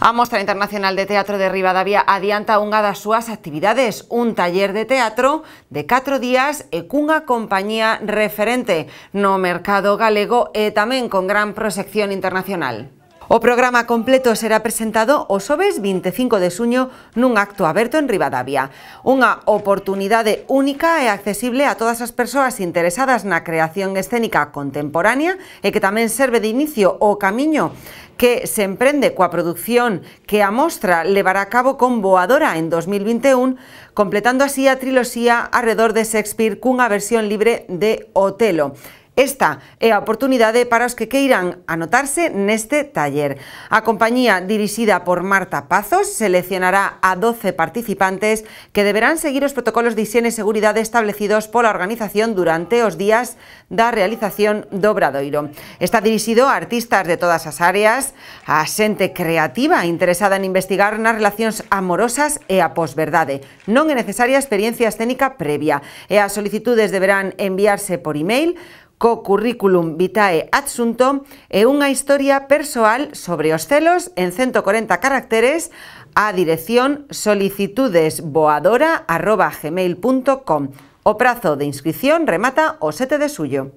A Mostra Internacional de Teatro de Ribadavia adianta unha das súas actividades, un taller de teatro de 4 días e cunha compañía referente no mercado galego e tamén con gran proxección internacional. O programa completo será presentado o xoves 25 de suño nun acto aberto en Ribadavia. Unha oportunidade única e accesible a todas as persoas interesadas na creación escénica contemporánea e que tamén serve de inicio o camiño que se emprende coa que a mostra levará a cabo con Boadora en 2021, e completando así a trilosía alrededor de Shakespeare una versión libre de Otelo. Esta es eh, a oportunidad para los que quieran anotarse en este taller. A compañía dirigida por Marta Pazos seleccionará a 12 participantes que deberán seguir los protocolos de higiene y e seguridad establecidos por la organización durante los días da realización do Obradoiro. Está dirigido a artistas de todas las áreas, a gente creativa interesada en investigar nas relaciones amorosas e a posverdade. No é necesaria experiencia escénica previa e solicitudes deberán enviarse por e-mail co currículum vitae adsunto e unha historia persoal sobre os celos en 140 caracteres a dirección solicitudesboadora.gmail.com. O prazo de inscripción remata o 7 de suyo.